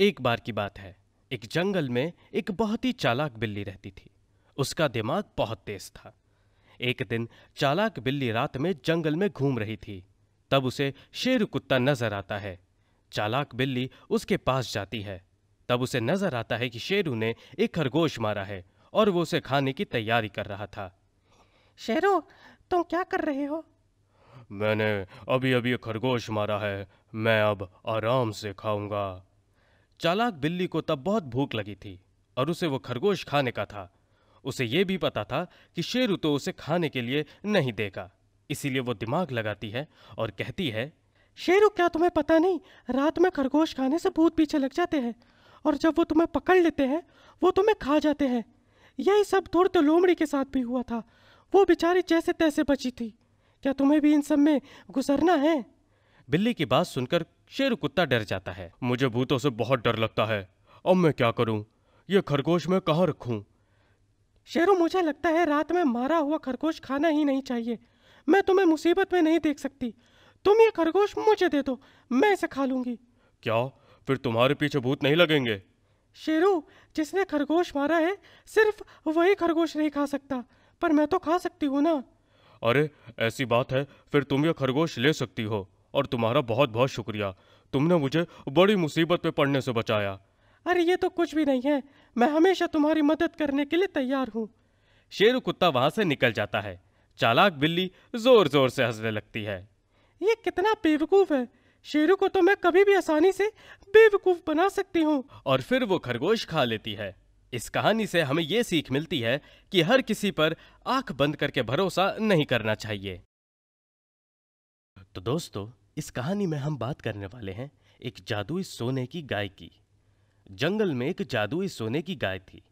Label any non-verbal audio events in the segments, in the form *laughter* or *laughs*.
एक बार की बात है एक जंगल में एक बहुत ही चालाक बिल्ली रहती थी उसका दिमाग बहुत तेज था एक दिन चालाक बिल्ली रात में जंगल में घूम रही थी तब उसे शेर कुत्ता नजर आता है चालाक बिल्ली उसके पास जाती है तब उसे नजर आता है कि शेरू ने एक खरगोश मारा है और वो उसे खाने की तैयारी कर रहा था शेरू तुम क्या कर रहे हो मैंने अभी अभी खरगोश मारा है मैं अब आराम से खाऊंगा चालाक बिल्ली को तब बहुत भूख लगी थी और उसे वो खरगोश खाने का था उसे यह भी पता था कि शेरू तो उसे खाने के लिए नहीं देगा इसीलिए वो दिमाग लगाती है और कहती है शेरू क्या तुम्हें पता नहीं रात में खरगोश खाने से भूत पीछे लग जाते हैं और जब वो तुम्हें पकड़ लेते हैं वो तुम्हें खा जाते हैं यही सब तो लोमड़ी के साथ भी हुआ था वो बेचारी जैसे तैसे बची थी क्या तुम्हें भी इन सब में गुजरना है बिल्ली की बात सुनकर शेर कुत्ता डर जाता है मुझे भूतों से बहुत डर लगता है अब मैं क्या करूं ये खरगोश मैं कहाँ रखूं शेरू मुझे लगता है रात में मारा हुआ खरगोश खाना ही नहीं चाहिए मैं तुम्हें मुसीबत में नहीं देख सकती तुम ये खरगोश मुझे दे दो मैं इसे खा लूंगी क्या फिर तुम्हारे पीछे भूत नहीं लगेंगे शेरू जिसने खरगोश मारा है सिर्फ वही खरगोश नहीं खा सकता पर मैं तो खा सकती हूँ ना अरे ऐसी बात है फिर तुम ये खरगोश ले सकती हो और तुम्हारा बहुत बहुत शुक्रिया तुमने मुझे बड़ी मुसीबत में पड़ने से बचाया अरे ये तो कुछ भी नहीं है मैं हमेशा तुम्हारी मदद करने के लिए तैयार हूँ शेर कुत्ता वहां से निकल जाता है चालाक बिल्ली जोर जोर से हंसने लगती है ये कितना बेवकूफ है शेरू को तो मैं कभी भी आसानी से बेवकूफ बना सकती हूँ और फिर वो खरगोश खा लेती है इस कहानी से हमें ये सीख मिलती है कि हर किसी पर आंख बंद करके भरोसा नहीं करना चाहिए तो दोस्तों इस कहानी में हम बात करने वाले हैं एक जादुई सोने की गाय की जंगल में एक जादुई सोने की गाय थी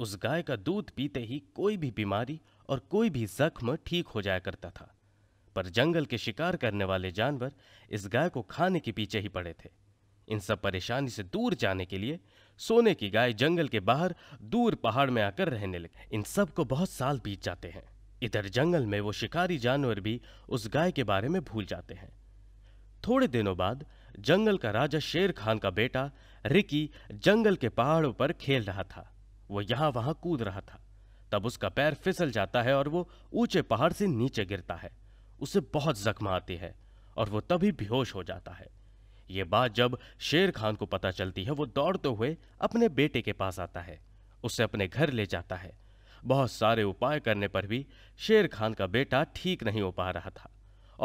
उस गाय का दूध पीते ही कोई भी बीमारी और कोई भी जख्म ठीक हो जाया करता था पर जंगल के शिकार करने वाले जानवर इस गाय को खाने के पीछे ही पड़े थे इन सब परेशानी से दूर जाने के लिए सोने की गाय जंगल के बाहर दूर पहाड़ में आकर रहने लगे इन सब को बहुत साल बीत जाते हैं इधर जंगल में वो शिकारी जानवर भी उस गाय के बारे में भूल जाते हैं थोड़े दिनों बाद जंगल का राजा शेर खान का बेटा रिकी जंगल के पहाड़ों पर खेल रहा था वो यहाँ वहां कूद रहा था तब उसका पैर फिसल जाता है और वो ऊंचे पहाड़ से नीचे गिरता है उसे बहुत जख्म आती है और वो तभी बेहोश हो जाता है ये बात जब शेर खान को पता चलती है वो दौड़ते हुए अपने बेटे के पास आता है उसे अपने घर ले जाता है बहुत सारे उपाय करने पर भी शेर खान का बेटा ठीक नहीं हो पा रहा था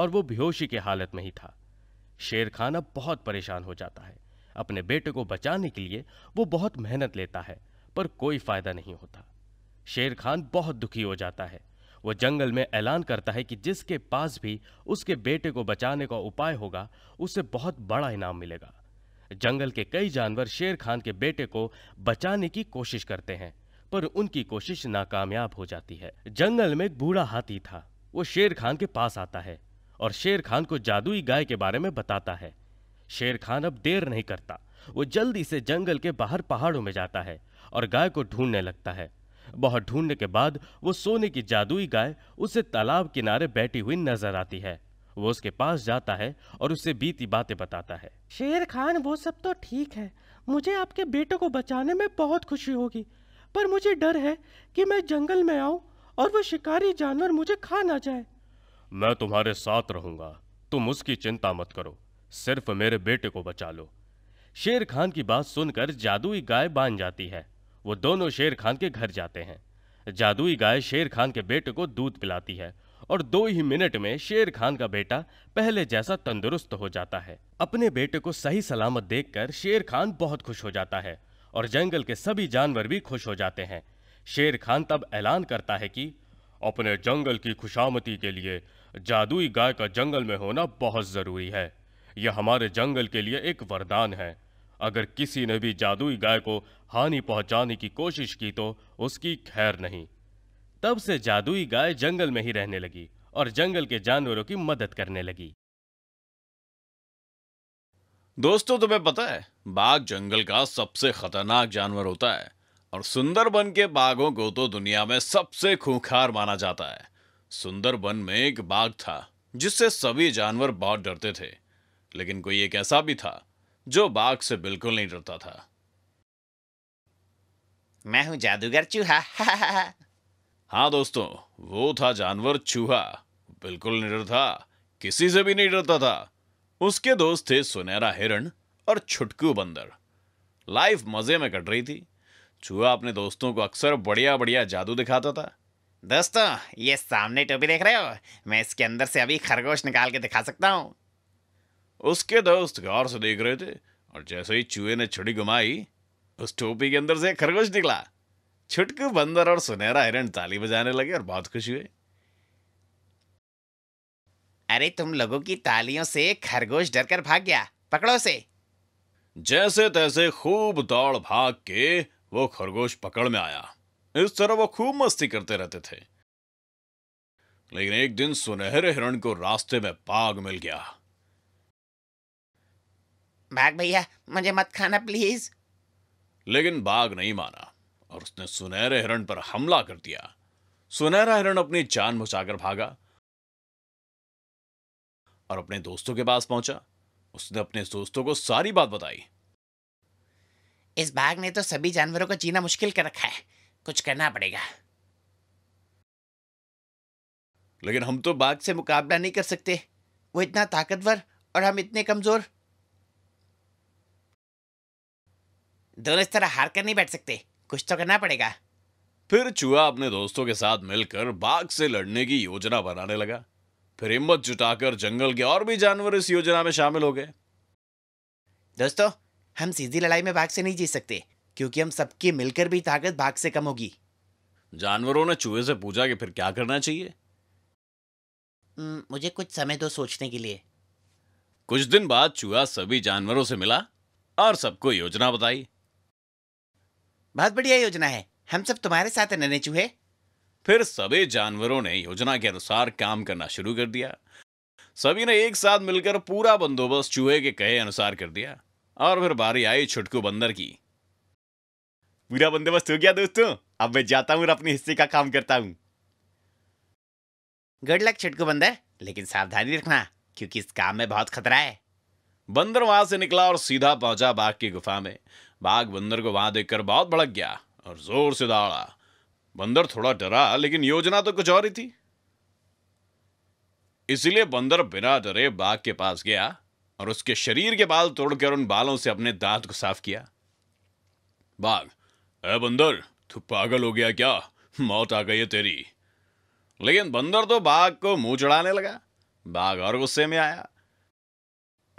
और वो बेहोशी के हालत में ही था शेर खान अब बहुत परेशान हो जाता है अपने बेटे को बचाने के लिए वो बहुत मेहनत लेता है पर कोई फायदा नहीं होता शेर खान बहुत दुखी हो जाता है वो जंगल में ऐलान करता है कि जिसके पास भी उसके बेटे को बचाने का उपाय होगा उसे बहुत बड़ा इनाम मिलेगा जंगल के कई जानवर शेर खान के बेटे को बचाने की कोशिश करते हैं पर उनकी कोशिश नाकामयाब हो जाती है जंगल में एक बूढ़ा हाथी था वो शेर खान के पास आता है और शेर खान को जादुई गाय के बारे में बताता है शेर खान अब देर नहीं करता वो जल्दी से जंगल के बाहर पहाड़ों में जाता है और गाय को ढूंढने लगता है बहुत ढूंढने के बाद वो सोने की जादुई गाय उसे तालाब किनारे बैठी हुई नजर आती है वो उसके पास जाता है और उसे बीती बातें बताता है शेर खान वो सब तो ठीक है मुझे आपके बेटे को बचाने में बहुत खुशी होगी पर मुझे डर है कि मैं जंगल में आऊं और वो शिकारी जानवर मुझे खा ना जाए मैं तुम्हारे साथ रहूंगा तुम उसकी चिंता मत करो सिर्फ मेरे बेटे को बचा लो शेर खान की बात सुनकर जादुई गाय बांध जाती है वो दोनों शेर खान के घर जाते हैं जादुई गाय शेर खान के बेटे को दूध पिलाती है और दो ही मिनट में शेर खान का बेटा पहले जैसा तंदुरुस्त हो जाता है अपने बेटे को सही सलामत देखकर शेर खान बहुत खुश हो जाता है और जंगल के सभी जानवर भी खुश हो जाते हैं शेर खान तब ऐलान करता है कि अपने जंगल की खुशामती के लिए जादुई गाय का जंगल में होना बहुत ज़रूरी है यह हमारे जंगल के लिए एक वरदान है अगर किसी ने भी जादुई गाय को हानि पहुंचाने की कोशिश की तो उसकी खैर नहीं तब से जादुई गाय जंगल में ही रहने लगी और जंगल के जानवरों की मदद करने लगी दोस्तों तुम्हें पता है बाघ जंगल का सबसे खतरनाक जानवर होता है और सुंदरबन के बाघों को तो दुनिया में सबसे खूंखार माना जाता है सुंदरबन में एक बाघ था जिससे सभी जानवर बहुत डरते थे लेकिन कोई एक ऐसा भी था जो बाघ से बिल्कुल नहीं डरता था मैं हूं जादूगर चूहा *laughs* हाँ दोस्तों वो था जानवर चूहा बिल्कुल निडर था किसी से भी नहीं डरता था उसके दोस्त थे सुनहरा हिरण और छुटकू बंदर लाइफ मजे में कट रही थी चूहा अपने दोस्तों को अक्सर बढ़िया बढ़िया जादू दिखाता था दोस्तों ये सामने टोपी देख रहे हो मैं इसके अंदर से अभी खरगोश निकाल के दिखा सकता हूँ उसके दोस्त गौर से देख रहे थे और जैसे ही चूहे ने छुड़ी घुमाई उस टोपी के अंदर से खरगोश निकला छुटकू बंदर और सुनहरा हिरण ताली बजाने लगे और बहुत खुश हुए अरे तुम लोगों की तालियों से खरगोश डरकर भाग गया पकड़ो से जैसे तैसे खूब दौड़ भाग के वो खरगोश पकड़ में आया इस तरह वो खूब मस्ती करते रहते थे लेकिन एक दिन सुनहरे हिरण को रास्ते में बाघ मिल गया बाघ भैया मुझे मत खाना प्लीज लेकिन बाघ नहीं माना और उसने सुनहरे हिरण पर हमला कर दिया सुनहरा हिरण अपनी जान बचाकर भागा और अपने दोस्तों के पास पहुंचा उसने अपने दोस्तों को सारी बात बताई इस बाघ ने तो सभी जानवरों को जीना मुश्किल कर रखा है कुछ करना पड़ेगा लेकिन हम तो बाघ से मुकाबला नहीं कर सकते वो इतना ताकतवर और हम इतने कमजोर दोनों इस तरह हार कर नहीं बैठ सकते कुछ तो करना पड़ेगा फिर चूहा अपने दोस्तों के साथ मिलकर बाघ से लड़ने की योजना बनाने लगा फिर हिम्मत जुटाकर जंगल के और भी जानवर इस योजना में शामिल हो गए दोस्तों हम सीधी लड़ाई में भाग से नहीं जीत सकते क्योंकि हम सबकी मिलकर भी ताकत भाग से कम होगी जानवरों ने चूहे से पूछा कि फिर क्या करना चाहिए मुझे कुछ समय दो सोचने के लिए कुछ दिन बाद चूहा सभी जानवरों से मिला और सबको योजना बताई बहुत बढ़िया योजना है हम सब तुम्हारे साथ हैं नन्हे चूहे फिर सभी जानवरों ने योजना के अनुसार काम करना शुरू कर दिया सभी ने एक साथ मिलकर पूरा बंदोबस्त चूहे के कहे अनुसार कर दिया और फिर बारी आई छुटकू बंदर की पूरा बंदोबस्त हो गया दोस्तों अब मैं जाता हूं और अपने हिस्से का काम करता हूं गुड लक छुटकू बंदर लेकिन सावधानी रखना क्योंकि इस काम में बहुत खतरा है बंदर वहां से निकला और सीधा पहुंचा बाघ की गुफा में बाघ बंदर को वहां देखकर बहुत भड़क गया और जोर से दौड़ा बंदर थोड़ा डरा लेकिन योजना तो कुछ और ही थी इसलिए बंदर बिना डरे बाघ के पास गया और उसके शरीर के बाल तोड़कर उन बालों से अपने दांत को साफ किया बाघ अ बंदर तू पागल हो गया क्या मौत आ गई है तेरी लेकिन बंदर तो बाघ को मुंह चढ़ाने लगा बाघ और गुस्से में आया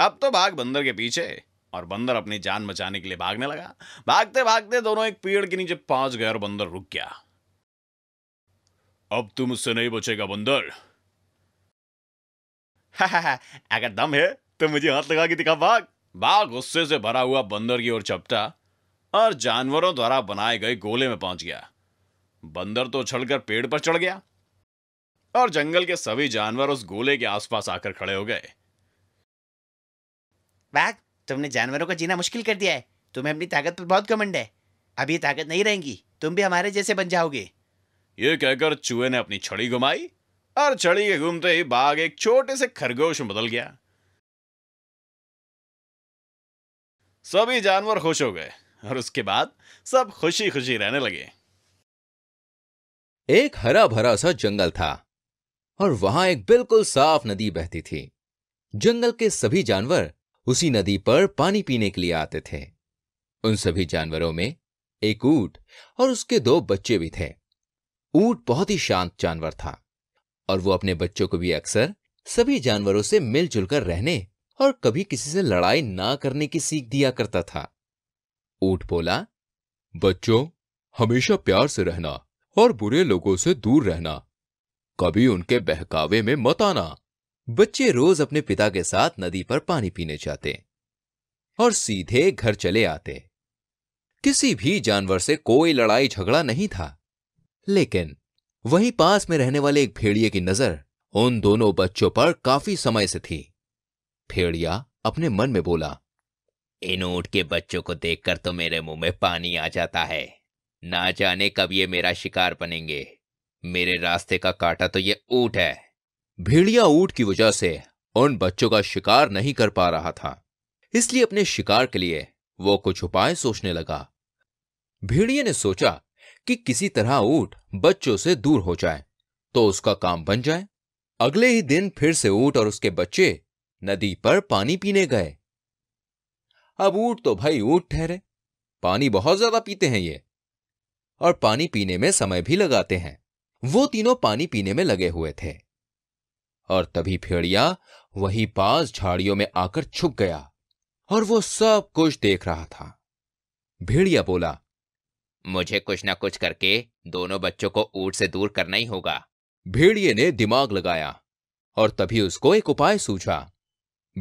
अब तो बाघ बंदर के पीछे और बंदर अपनी जान बचाने के लिए भागने लगा भागते भागते दोनों एक पेड़ के नीचे पहुंच गए और बंदर रुक गया अब तुम मुझसे नहीं बचेगा बंदर *laughs* अगर दम है तो मुझे हाथ लगा के दिखा बाघ बाघ गुस्से से भरा हुआ बंदर की ओर चपटा और जानवरों द्वारा बनाए गए गोले में पहुंच गया बंदर तो उछलकर पेड़ पर चढ़ गया और जंगल के सभी जानवर उस गोले के आसपास आकर खड़े हो गए बाघ तुमने जानवरों का जीना मुश्किल कर दिया है तुम्हें अपनी ताकत पर बहुत घमंड है अब ये ताकत नहीं रहेंगी तुम भी हमारे जैसे बन जाओगे ये कहकर चूहे ने अपनी छड़ी घुमाई और छड़ी के घूमते ही बाघ एक छोटे से खरगोश में बदल गया सभी जानवर खुश हो गए और उसके बाद सब खुशी खुशी रहने लगे एक हरा भरा सा जंगल था और वहां एक बिल्कुल साफ नदी बहती थी जंगल के सभी जानवर उसी नदी पर पानी पीने के लिए आते थे उन सभी जानवरों में एक ऊट और उसके दो बच्चे भी थे ऊट बहुत ही शांत जानवर था और वो अपने बच्चों को भी अक्सर सभी जानवरों से मिलजुल कर रहने और कभी किसी से लड़ाई ना करने की सीख दिया करता था ऊट बोला बच्चों हमेशा प्यार से रहना और बुरे लोगों से दूर रहना कभी उनके बहकावे में मत आना बच्चे रोज अपने पिता के साथ नदी पर पानी पीने जाते और सीधे घर चले आते किसी भी जानवर से कोई लड़ाई झगड़ा नहीं था लेकिन वहीं पास में रहने वाले एक भेड़िए की नजर उन दोनों बच्चों पर काफी समय से थी भेड़िया अपने मन में बोला इन ऊँट के बच्चों को देखकर तो मेरे मुंह में पानी आ जाता है ना जाने कब ये मेरा शिकार बनेंगे मेरे रास्ते का काटा तो ये ऊँट है भेड़िया ऊँट की वजह से उन बच्चों का शिकार नहीं कर पा रहा था इसलिए अपने शिकार के लिए वो कुछ उपाय सोचने लगा भेड़िया ने सोचा कि किसी तरह ऊट बच्चों से दूर हो जाए तो उसका काम बन जाए अगले ही दिन फिर से ऊट और उसके बच्चे नदी पर पानी पीने गए अब ऊट तो भाई ऊट ठहरे पानी बहुत ज्यादा पीते हैं ये और पानी पीने में समय भी लगाते हैं वो तीनों पानी पीने में लगे हुए थे और तभी भेड़िया वही पास झाड़ियों में आकर छुप गया और वो सब कुछ देख रहा था भेड़िया बोला मुझे कुछ ना कुछ करके दोनों बच्चों को ऊट से दूर करना ही होगा भेड़िए ने दिमाग लगाया और तभी उसको एक उपाय सूझा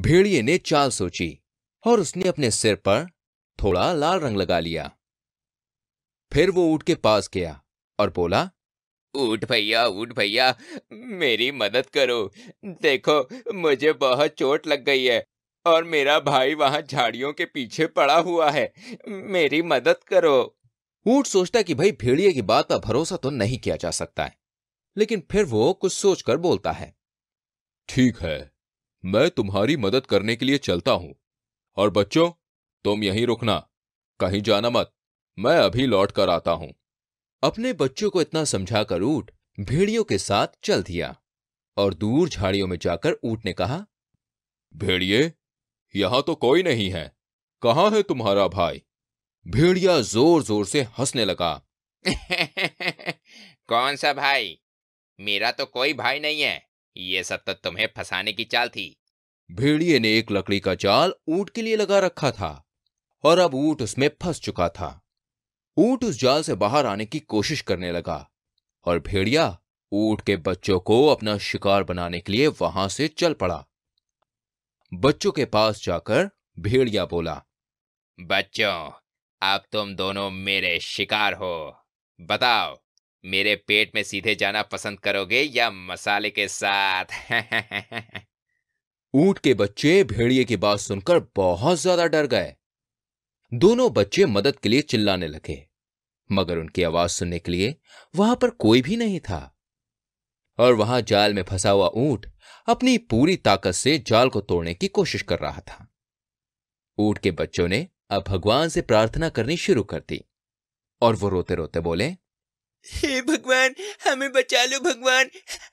भेड़िए ने चाल सोची और उसने अपने सिर पर थोड़ा लाल रंग लगा लिया फिर वो ऊट के पास गया और बोला ऊट भैया ऊट भैया मेरी मदद करो देखो मुझे बहुत चोट लग गई है और मेरा भाई वहां झाड़ियों के पीछे पड़ा हुआ है मेरी मदद करो ऊट सोचता कि भाई भेड़िए की बात पर भरोसा तो नहीं किया जा सकता है लेकिन फिर वो कुछ सोचकर बोलता है ठीक है मैं तुम्हारी मदद करने के लिए चलता हूं और बच्चों तुम यहीं रुकना कहीं जाना मत मैं अभी लौट कर आता हूं अपने बच्चों को इतना समझा कर ऊट भेड़ियों के साथ चल दिया और दूर झाड़ियों में जाकर ऊट ने कहा भेड़िए यहां तो कोई नहीं है कहाँ है तुम्हारा भाई भेड़िया जोर जोर से हंसने लगा *laughs* कौन सा भाई मेरा तो कोई भाई नहीं है ये सब तो तुम्हें फंसाने की चाल थी भेड़िए ने एक लकड़ी का जाल ऊंट के लिए लगा रखा था और अब ऊंट उसमें फंस चुका था ऊंट उस जाल से बाहर आने की कोशिश करने लगा और भेड़िया ऊंट के बच्चों को अपना शिकार बनाने के लिए वहां से चल पड़ा बच्चों के पास जाकर भेड़िया बोला बच्चों अब तुम दोनों मेरे शिकार हो बताओ मेरे पेट में सीधे जाना पसंद करोगे या मसाले के साथ *laughs* ऊंट के बच्चे भेड़िए की बात सुनकर बहुत ज्यादा डर गए दोनों बच्चे मदद के लिए चिल्लाने लगे मगर उनकी आवाज सुनने के लिए वहां पर कोई भी नहीं था और वहां जाल में फंसा हुआ ऊंट अपनी पूरी ताकत से जाल को तोड़ने की कोशिश कर रहा था ऊंट के बच्चों ने अब भगवान से प्रार्थना करनी शुरू कर दी और वो रोते रोते बोले हे भगवान हमें बचा लो भगवान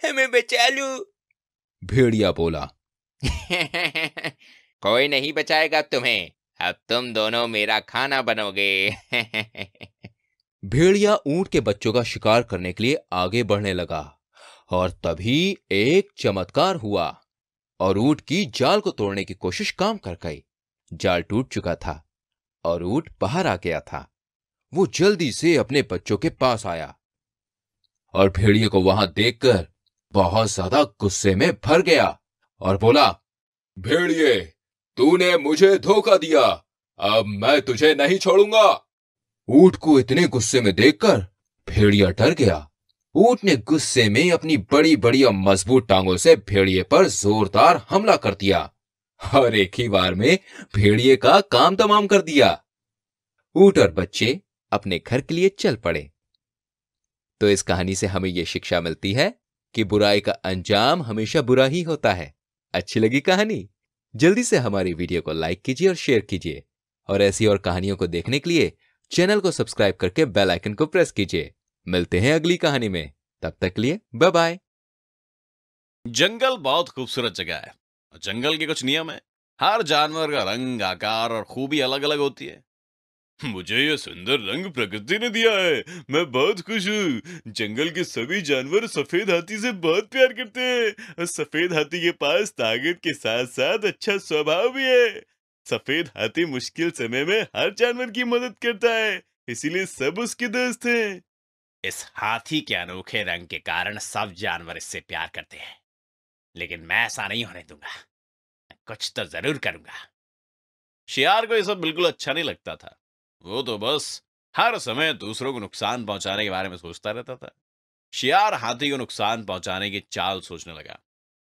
हमें बचा लो भेड़िया बोला *laughs* कोई नहीं बचाएगा तुम्हें अब तुम दोनों मेरा खाना बनोगे *laughs* भेड़िया ऊंट के बच्चों का शिकार करने के लिए आगे बढ़ने लगा और तभी एक चमत्कार हुआ और ऊंट की जाल को तोड़ने की कोशिश काम कर गई जाल टूट चुका था और ऊंट बाहर आ गया था वो जल्दी से अपने बच्चों के पास आया और भेड़िए को वहां देखकर बहुत ज्यादा गुस्से में भर गया और बोला भेड़िए तूने मुझे धोखा दिया अब मैं तुझे नहीं छोड़ूंगा ऊट को इतने गुस्से में देखकर भेड़िया डर गया ऊट ने गुस्से में अपनी बड़ी बड़ी और मजबूत टांगों से भेड़िए पर जोरदार हमला कर दिया और एक ही बार में भेड़िए का काम तमाम कर दिया ऊट और बच्चे अपने घर के लिए चल पड़े तो इस कहानी से हमें यह शिक्षा मिलती है कि बुराई का अंजाम हमेशा बुरा ही होता है अच्छी लगी कहानी जल्दी से हमारी वीडियो को लाइक कीजिए और शेयर कीजिए और ऐसी और कहानियों को देखने के लिए चैनल को सब्सक्राइब करके बेल आइकन को प्रेस कीजिए मिलते हैं अगली कहानी में तब तक लिए बाय बाय जंगल बहुत खूबसूरत जगह है जंगल के कुछ नियम है हर जानवर का रंग आकार और खूबी अलग अलग होती है मुझे यह सुंदर रंग प्रकृति ने दिया है मैं बहुत खुश हूँ जंगल के सभी जानवर सफेद हाथी से बहुत प्यार करते हैं सफेद हाथी के पास ताकत के साथ साथ अच्छा स्वभाव भी है सफेद हाथी मुश्किल समय में हर जानवर की मदद करता है इसीलिए सब उसके दोस्त हैं इस हाथी के अनोखे रंग के कारण सब जानवर इससे प्यार करते हैं लेकिन मैं ऐसा नहीं होने दूंगा कुछ तो जरूर करूंगा शियार को यह सब बिल्कुल अच्छा नहीं लगता था वो तो बस हर समय दूसरों को नुकसान पहुंचाने के बारे में सोचता रहता था शियार हाथी को नुकसान पहुंचाने की चाल सोचने लगा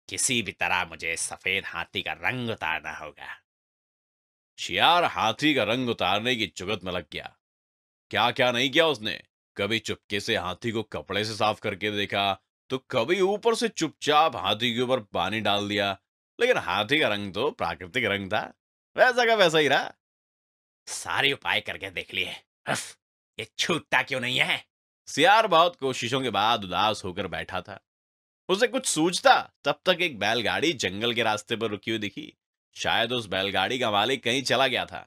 किसी भी तरह मुझे सफेद हाथी का रंग उतारना होगा शियार हाथी का रंग उतारने की जुगत में लग गया क्या क्या नहीं किया उसने कभी चुपके से हाथी को कपड़े से साफ करके देखा तो कभी ऊपर से चुपचाप हाथी के ऊपर पानी डाल दिया लेकिन हाथी का रंग तो प्राकृतिक रंग था वैसा का वैसा ही रहा सारे उपाय करके देख लिए ये छूटता क्यों नहीं है सियार बहुत कोशिशों के बाद उदास होकर बैठा था उसे कुछ सूझता तब तक एक बैलगाड़ी जंगल के रास्ते पर रुकी हुई दिखी शायद उस बैलगाड़ी का मालिक कहीं चला गया था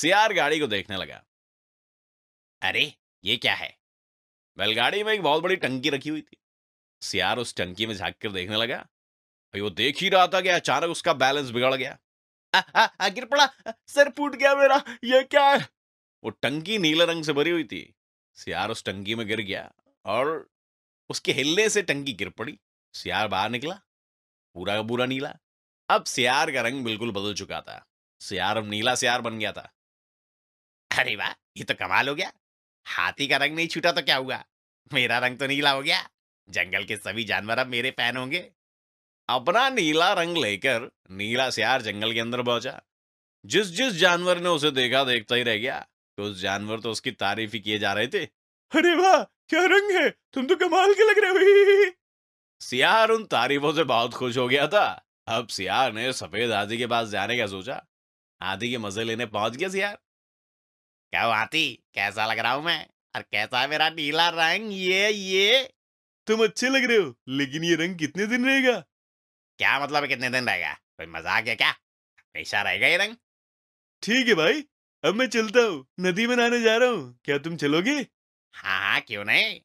सियार गाड़ी को देखने लगा अरे ये क्या है बैलगाड़ी में एक बहुत बड़ी टंकी रखी हुई थी सियार उस टंकी में झाक कर देखने लगा वो देख ही रहा था कि अचानक उसका बैलेंस बिगड़ गया आ, आ, गिर पड़ा सर फूट गया मेरा ये क्या है वो टंकी नीले रंग से भरी हुई थी सियार उस टंकी में गिर गया और उसके हिलने से टंकी गिर पड़ी सियार बाहर निकला पूरा का पूरा नीला अब सियार का रंग बिल्कुल बदल चुका था सियार अब नीला सियार बन गया था अरे वाह ये तो कमाल हो गया हाथी का रंग नहीं छूटा तो क्या हुआ मेरा रंग तो नीला हो गया जंगल के सभी जानवर अब मेरे पैन होंगे अपना नीला रंग लेकर नीला सियार जंगल के अंदर पहुंचा जिस जिस जानवर ने उसे देखा देखता ही रह गया तो उस जानवर तो उसकी तारीफ ही किए जा रहे थे अरे वाह क्या रंग है तुम तो कमाल के लग रहे हो सियार उन तारीफों से बहुत खुश हो गया था अब सियार ने सफेद हाथी के पास जाने का सोचा हाथी के मजे लेने पहुंच गया सियार क्या हाथी कैसा लग रहा हूं मैं और कैसा है मेरा नीला रंग ये ये तुम अच्छे लग रहे हो लेकिन ये रंग कितने दिन रहेगा क्या मतलब कितने दिन रहेगा कोई मजाक है क्या हमेशा रहेगा ये रंग ठीक है भाई अब मैं चलता हूँ नदी में नहाने जा रहा हूँ क्या तुम चलोगे हाँ हाँ क्यों नहीं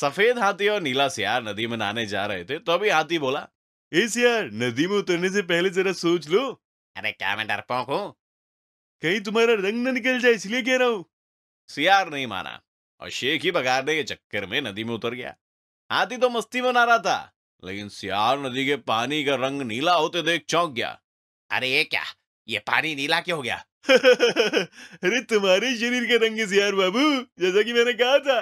सफेद हाथी और नीला सियार नदी में नहाने जा रहे थे तो अभी हाथी बोला ए सियार नदी में उतरने से पहले जरा सोच लो अरे क्या मैं डरपोक हूँ कहीं तुम्हारा रंग न निकल जाए इसलिए कह रहा हूँ सियार नहीं माना और शेख ही बगाड़ने के चक्कर में नदी में उतर गया हाथी तो मस्ती में ना रहा था लेकिन सियार नदी के पानी का रंग नीला होते देख चौंक गया अरे ये क्या ये पानी नीला क्यों हो गया *laughs* अरे तुम्हारे शरीर के रंग सियार बाबू जैसा कि मैंने कहा था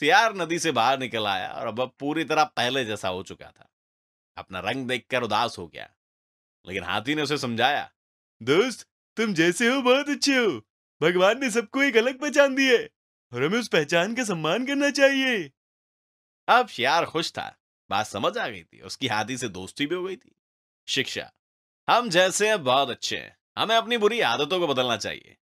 सियार नदी से बाहर निकल आया और अब पूरी तरह पहले जैसा हो चुका था अपना रंग देखकर उदास हो गया लेकिन हाथी ने उसे समझाया दोस्त तुम जैसे हो बहुत अच्छे हो भगवान ने सबको एक अलग पहचान दी है और हमें उस पहचान का सम्मान करना चाहिए अब शियार खुश था बात समझ आ गई थी उसकी हाथी से दोस्ती भी हो गई थी शिक्षा हम जैसे हैं बहुत अच्छे हैं हमें अपनी बुरी आदतों को बदलना चाहिए